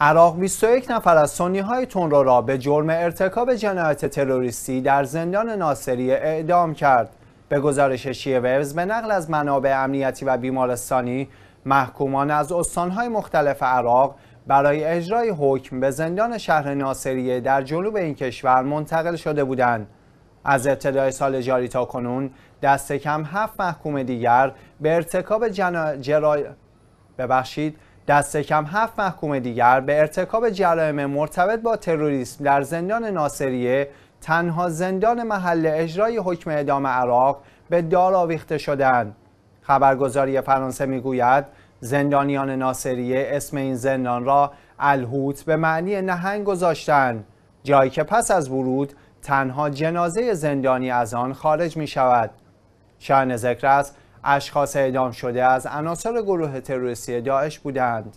عراق 21 نفر از سنی های تون را به جرم ارتکاب جنایت تروریستی در زندان ناصریه اعدام کرد. به گزارش شیه ویوز به نقل از منابع امنیتی و بیمارستانی محکومان از استانهای مختلف عراق برای اجرای حکم به زندان شهر ناصریه در جنوب این کشور منتقل شده بودند. از ابتدای سال جاری تا کنون دست کم هفت محکوم دیگر به ارتکاب جنا... جرا... ببخشید دست کم هفت محکوم دیگر به ارتکاب جرائم مرتبط با تروریسم در زندان ناصریه تنها زندان محل اجرای حکم اعدام عراق به دار آویخته شدند خبرگزاری فرانسه میگوید زندانیان ناصریه اسم این زندان را الهوت به معنی نهنگ گذاشتند جایی که پس از ورود تنها جنازه زندانی از آن خارج می شود شعن ذکر است اشخاص اعدام شده از عناصر گروه تروریستی داعش بودند